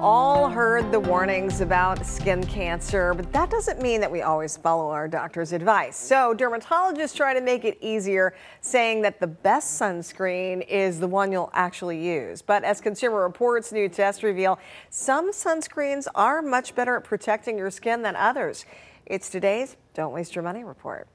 all heard the warnings about skin cancer, but that doesn't mean that we always follow our doctor's advice. So dermatologists try to make it easier, saying that the best sunscreen is the one you'll actually use. But as Consumer Reports' new tests reveal, some sunscreens are much better at protecting your skin than others. It's today's Don't Waste Your Money report.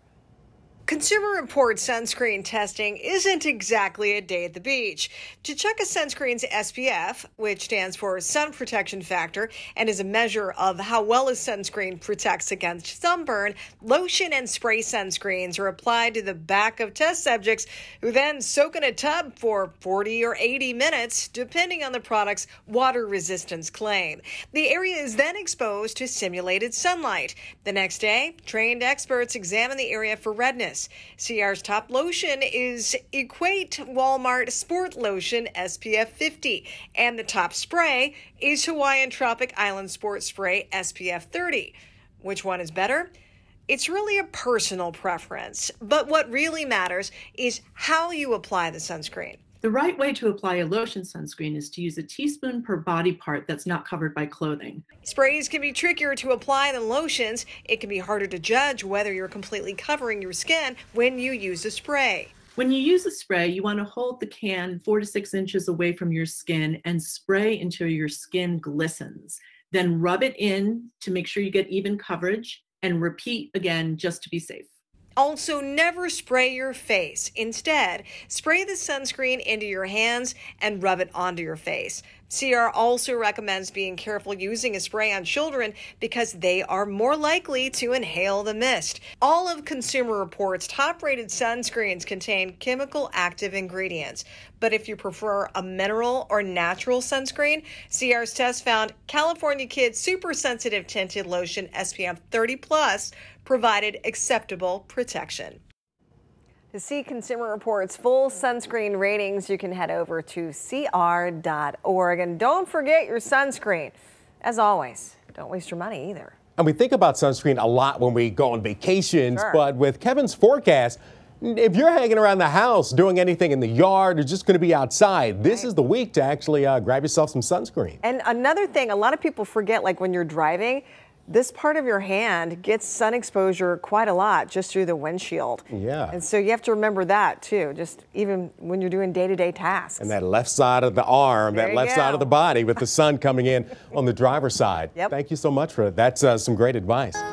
Consumer Report sunscreen testing isn't exactly a day at the beach. To check a sunscreen's SPF, which stands for sun protection factor and is a measure of how well a sunscreen protects against sunburn, lotion and spray sunscreens are applied to the back of test subjects who then soak in a tub for 40 or 80 minutes, depending on the product's water resistance claim. The area is then exposed to simulated sunlight. The next day, trained experts examine the area for redness CR's top lotion is Equate Walmart Sport Lotion SPF 50, and the top spray is Hawaiian Tropic Island Sport Spray SPF 30. Which one is better? It's really a personal preference, but what really matters is how you apply the sunscreen. The right way to apply a lotion sunscreen is to use a teaspoon per body part that's not covered by clothing. Sprays can be trickier to apply than lotions. It can be harder to judge whether you're completely covering your skin when you use a spray. When you use a spray, you want to hold the can four to six inches away from your skin and spray until your skin glistens. Then rub it in to make sure you get even coverage and repeat again just to be safe. Also, never spray your face. Instead, spray the sunscreen into your hands and rub it onto your face. CR also recommends being careful using a spray on children because they are more likely to inhale the mist. All of Consumer Reports' top rated sunscreens contain chemical active ingredients, but if you prefer a mineral or natural sunscreen, CR's test found California Kids Super Sensitive Tinted Lotion SPF 30 Plus provided acceptable protection. To see Consumer Report's full sunscreen ratings, you can head over to cr.org. And don't forget your sunscreen. As always, don't waste your money either. And we think about sunscreen a lot when we go on vacations, sure. but with Kevin's forecast, if you're hanging around the house doing anything in the yard or just going to be outside, this right. is the week to actually uh, grab yourself some sunscreen. And another thing, a lot of people forget, like when you're driving, this part of your hand gets sun exposure quite a lot just through the windshield. Yeah. And so you have to remember that too, just even when you're doing day to day tasks. And that left side of the arm, there that left go. side of the body with the sun coming in on the driver's side. Yep. Thank you so much for that. That's uh, some great advice.